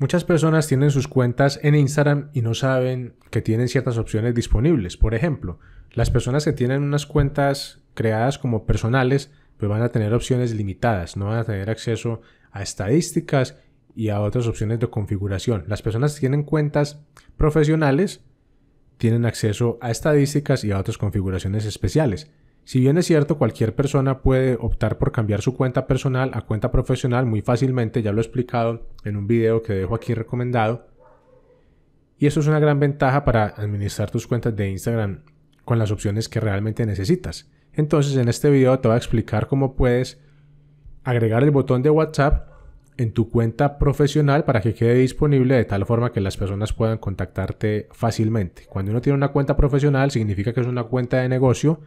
Muchas personas tienen sus cuentas en Instagram y no saben que tienen ciertas opciones disponibles. Por ejemplo, las personas que tienen unas cuentas creadas como personales, pues van a tener opciones limitadas, no van a tener acceso a estadísticas y a otras opciones de configuración. Las personas que tienen cuentas profesionales tienen acceso a estadísticas y a otras configuraciones especiales. Si bien es cierto, cualquier persona puede optar por cambiar su cuenta personal a cuenta profesional muy fácilmente, ya lo he explicado en un video que dejo aquí recomendado. Y eso es una gran ventaja para administrar tus cuentas de Instagram con las opciones que realmente necesitas. Entonces en este video te voy a explicar cómo puedes agregar el botón de WhatsApp en tu cuenta profesional para que quede disponible de tal forma que las personas puedan contactarte fácilmente. Cuando uno tiene una cuenta profesional significa que es una cuenta de negocio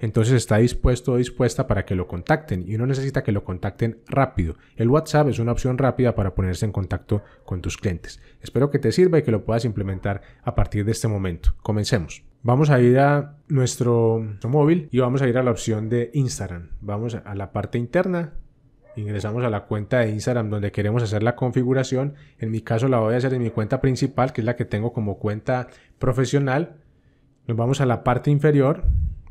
entonces está dispuesto o dispuesta para que lo contacten y uno necesita que lo contacten rápido. El WhatsApp es una opción rápida para ponerse en contacto con tus clientes. Espero que te sirva y que lo puedas implementar a partir de este momento. Comencemos. Vamos a ir a nuestro móvil y vamos a ir a la opción de Instagram. Vamos a la parte interna. Ingresamos a la cuenta de Instagram donde queremos hacer la configuración. En mi caso la voy a hacer en mi cuenta principal, que es la que tengo como cuenta profesional. Nos vamos a la parte inferior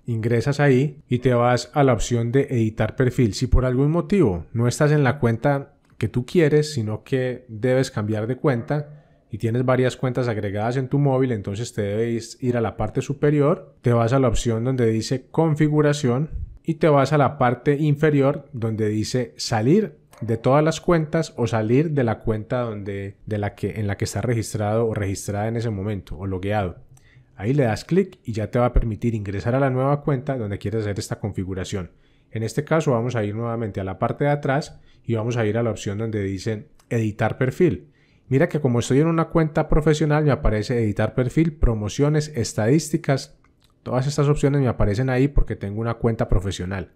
ingresas ahí y te vas a la opción de editar perfil. Si por algún motivo no estás en la cuenta que tú quieres, sino que debes cambiar de cuenta y tienes varias cuentas agregadas en tu móvil, entonces te debes ir a la parte superior, te vas a la opción donde dice configuración y te vas a la parte inferior donde dice salir de todas las cuentas o salir de la cuenta donde, de la que, en la que está registrado o registrada en ese momento o logueado. Ahí le das clic y ya te va a permitir ingresar a la nueva cuenta donde quieres hacer esta configuración. En este caso vamos a ir nuevamente a la parte de atrás y vamos a ir a la opción donde dice editar perfil. Mira que como estoy en una cuenta profesional me aparece editar perfil, promociones, estadísticas. Todas estas opciones me aparecen ahí porque tengo una cuenta profesional.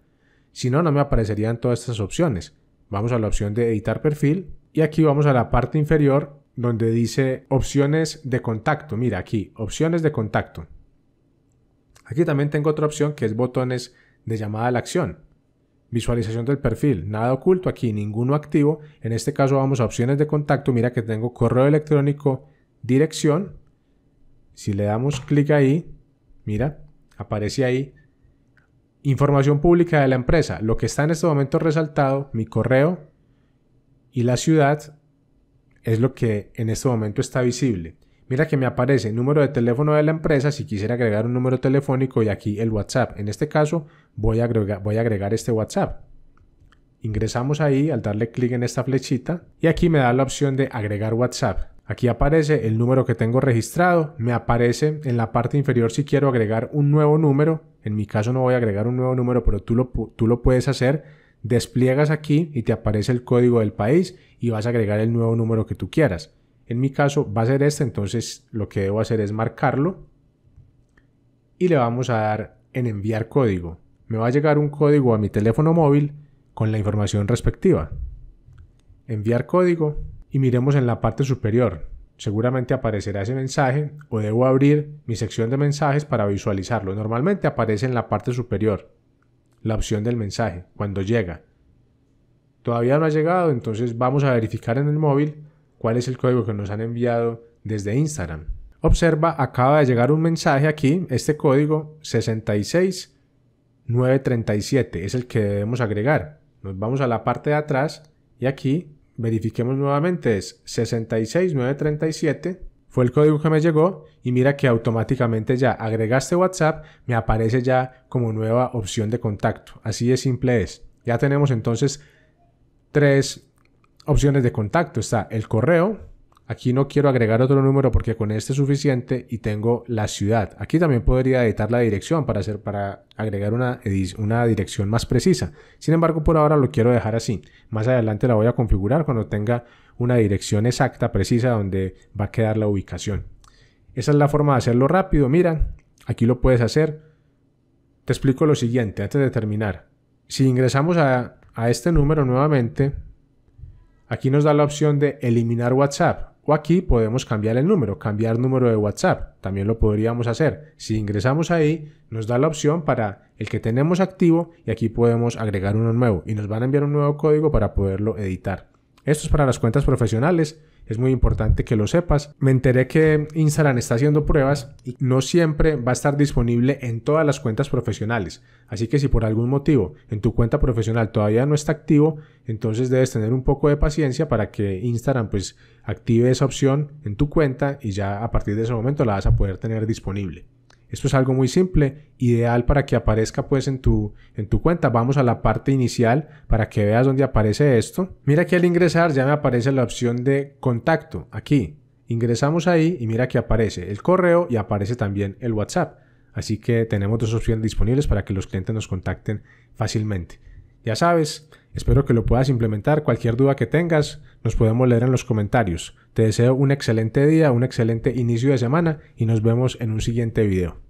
Si no, no me aparecerían todas estas opciones. Vamos a la opción de editar perfil y aquí vamos a la parte inferior donde dice opciones de contacto. Mira aquí, opciones de contacto. Aquí también tengo otra opción que es botones de llamada a la acción. Visualización del perfil, nada oculto aquí, ninguno activo. En este caso vamos a opciones de contacto. Mira que tengo correo electrónico, dirección. Si le damos clic ahí, mira, aparece ahí información pública de la empresa. Lo que está en este momento resaltado, mi correo y la ciudad es lo que en este momento está visible. Mira que me aparece el número de teléfono de la empresa si quisiera agregar un número telefónico y aquí el WhatsApp. En este caso voy a agregar, voy a agregar este WhatsApp. Ingresamos ahí al darle clic en esta flechita y aquí me da la opción de agregar WhatsApp. Aquí aparece el número que tengo registrado, me aparece en la parte inferior si quiero agregar un nuevo número, en mi caso no voy a agregar un nuevo número, pero tú tú lo puedes hacer despliegas aquí y te aparece el código del país y vas a agregar el nuevo número que tú quieras. En mi caso va a ser este, entonces lo que debo hacer es marcarlo y le vamos a dar en enviar código. Me va a llegar un código a mi teléfono móvil con la información respectiva. Enviar código y miremos en la parte superior. Seguramente aparecerá ese mensaje o debo abrir mi sección de mensajes para visualizarlo. Normalmente aparece en la parte superior la opción del mensaje, cuando llega. Todavía no ha llegado, entonces vamos a verificar en el móvil cuál es el código que nos han enviado desde Instagram. Observa, acaba de llegar un mensaje aquí, este código 66937 es el que debemos agregar. Nos vamos a la parte de atrás y aquí verifiquemos nuevamente es 66937 fue el código que me llegó y mira que automáticamente ya agregaste WhatsApp, me aparece ya como nueva opción de contacto. Así de simple es. Ya tenemos entonces tres opciones de contacto. Está el correo. Aquí no quiero agregar otro número porque con este es suficiente y tengo la ciudad. Aquí también podría editar la dirección para, hacer, para agregar una, una dirección más precisa. Sin embargo, por ahora lo quiero dejar así. Más adelante la voy a configurar cuando tenga una dirección exacta, precisa, donde va a quedar la ubicación. Esa es la forma de hacerlo rápido. Mira, aquí lo puedes hacer. Te explico lo siguiente antes de terminar. Si ingresamos a, este número nuevamente, aquí nos da la opción de eliminar WhatsApp. O aquí podemos cambiar el número, cambiar número de WhatsApp. También lo podríamos hacer. Si ingresamos ahí, nos da la opción para el que tenemos activo y aquí podemos agregar uno nuevo y nos van a enviar un nuevo código para poderlo editar. Esto es para las cuentas profesionales, es muy importante que lo sepas. Me enteré que Instagram está haciendo pruebas y no siempre va a estar disponible en todas las cuentas profesionales. Así que si por algún motivo en tu cuenta profesional todavía no está activo, entonces debes tener un poco de paciencia para que Instagram pues active esa opción en tu cuenta y ya a partir de ese momento la vas a poder tener disponible. Esto es algo muy simple, ideal para que aparezca pues en tu, en tu cuenta. Vamos a la parte inicial para que veas dónde aparece esto. Mira que al ingresar ya me aparece la opción de contacto aquí. Ingresamos ahí y mira que aparece el correo y aparece también el WhatsApp. Así que tenemos dos opciones disponibles para que los clientes nos contacten fácilmente. Ya sabes, espero que lo puedas implementar. Cualquier duda que tengas, nos podemos leer en los comentarios. Te deseo un excelente día, un excelente inicio de semana y nos vemos en un siguiente video.